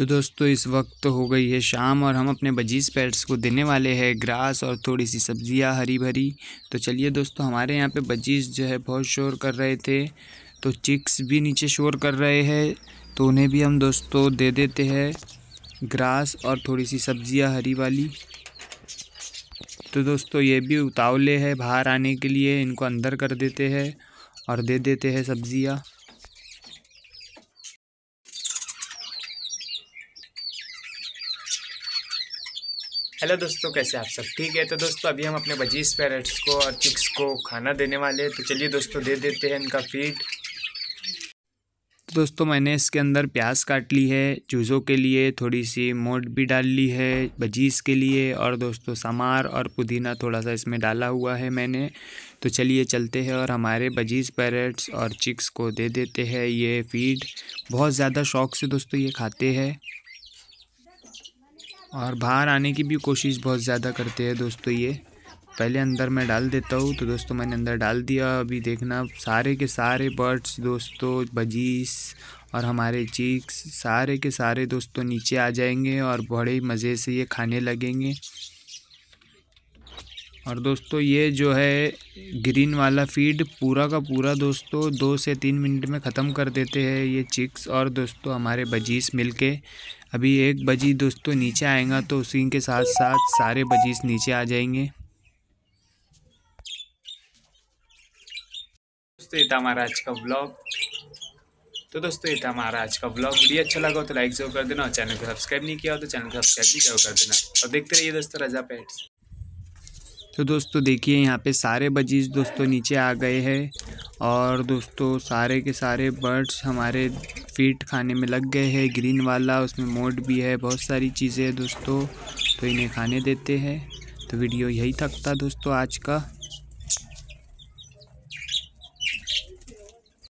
तो दोस्तों इस वक्त हो गई है शाम और हम अपने बजीज पेट्स को देने वाले हैं ग्रास और थोड़ी सी सब्जियां हरी भरी तो चलिए दोस्तों हमारे यहाँ पे बजीज जो है बहुत शोर कर रहे थे तो चिक्स भी नीचे शोर कर रहे हैं तो उन्हें भी हम दोस्तों दे देते हैं ग्रास और थोड़ी सी सब्जियां हरी वाली तो दोस्तों ये भी उतावले है बाहर आने के लिए इनको अंदर कर देते हैं और दे देते हैं सब्जियाँ हेलो दोस्तों कैसे आप सब ठीक है तो दोस्तों अभी हम अपने बजीज पैरट्स को और चिक्स को खाना देने वाले हैं तो चलिए दोस्तों दे देते हैं इनका फीड तो दोस्तों मैंने इसके अंदर प्याज काट ली है चूज़ों के लिए थोड़ी सी मोट भी डाल ली है बजीज के लिए और दोस्तों समार और पुदीना थोड़ा सा इसमें डाला हुआ है मैंने तो चलिए चलते हैं और हमारे बजीज पैरट्स और चिक्स को दे देते हैं ये फीड बहुत ज़्यादा शौक से दोस्तों ये खाते हैं और बाहर आने की भी कोशिश बहुत ज़्यादा करते हैं दोस्तों तो ये पहले अंदर मैं डाल देता हूँ तो दोस्तों मैंने अंदर डाल दिया अभी देखना सारे के सारे बर्ड्स दोस्तों बजीस और हमारे चीक्स सारे के सारे दोस्तों नीचे आ जाएंगे और बड़े मज़े से ये खाने लगेंगे और दोस्तों ये जो है ग्रीन वाला फीड पूरा का पूरा दोस्तों दो से तीन मिनट में ख़त्म कर देते हैं ये चिक्स और दोस्तों हमारे बजीस मिलके अभी एक बजी दोस्तों नीचे आएगा तो उसी के साथ साथ सारे बजीस नीचे आ जाएंगे दोस्तों ये था हमारा आज का ब्लॉग तो दोस्तों ये था हमारा आज का ब्लॉग वीडियो अच्छा लगा हो तो लाइक जरूर कर देना और चैनल को सब्सक्राइब नहीं किया हो तो चैनल को सब्सक्राइब भी जरूर कर देना और देखते रहिए दोस्तों रजा पेट्स तो दोस्तों देखिए यहाँ पे सारे बजीज दोस्तों नीचे आ गए हैं और दोस्तों सारे के सारे बर्ड्स हमारे फीट खाने में लग गए हैं ग्रीन वाला उसमें मोड भी है बहुत सारी चीज़ें दोस्तों तो इन्हें खाने देते हैं तो वीडियो यही तक था दोस्तों आज का